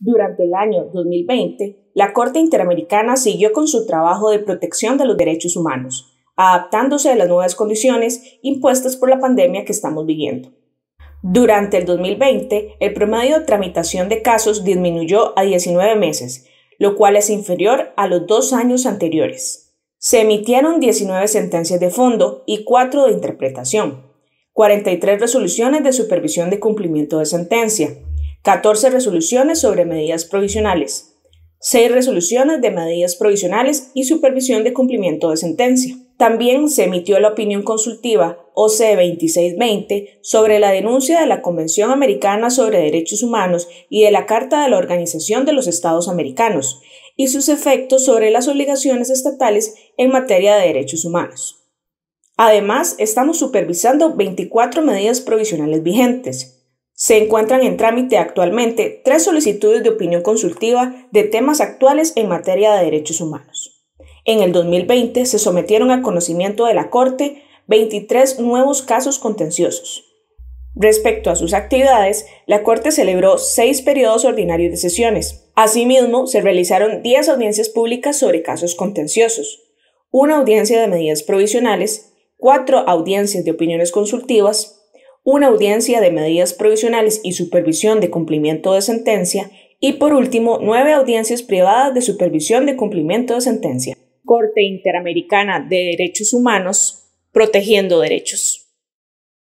Durante el año 2020, la Corte Interamericana siguió con su trabajo de protección de los derechos humanos, adaptándose a las nuevas condiciones impuestas por la pandemia que estamos viviendo. Durante el 2020, el promedio de tramitación de casos disminuyó a 19 meses, lo cual es inferior a los dos años anteriores. Se emitieron 19 sentencias de fondo y 4 de interpretación, 43 resoluciones de supervisión de cumplimiento de sentencia, 14 resoluciones sobre medidas provisionales, 6 resoluciones de medidas provisionales y supervisión de cumplimiento de sentencia. También se emitió la opinión consultiva OC 2620 sobre la denuncia de la Convención Americana sobre Derechos Humanos y de la Carta de la Organización de los Estados Americanos y sus efectos sobre las obligaciones estatales en materia de derechos humanos. Además, estamos supervisando 24 medidas provisionales vigentes, se encuentran en trámite actualmente tres solicitudes de opinión consultiva de temas actuales en materia de derechos humanos. En el 2020 se sometieron a conocimiento de la Corte 23 nuevos casos contenciosos. Respecto a sus actividades, la Corte celebró seis periodos ordinarios de sesiones. Asimismo, se realizaron 10 audiencias públicas sobre casos contenciosos, una audiencia de medidas provisionales, cuatro audiencias de opiniones consultivas, una audiencia de medidas provisionales y supervisión de cumplimiento de sentencia y por último nueve audiencias privadas de supervisión de cumplimiento de sentencia. Corte Interamericana de Derechos Humanos, protegiendo derechos.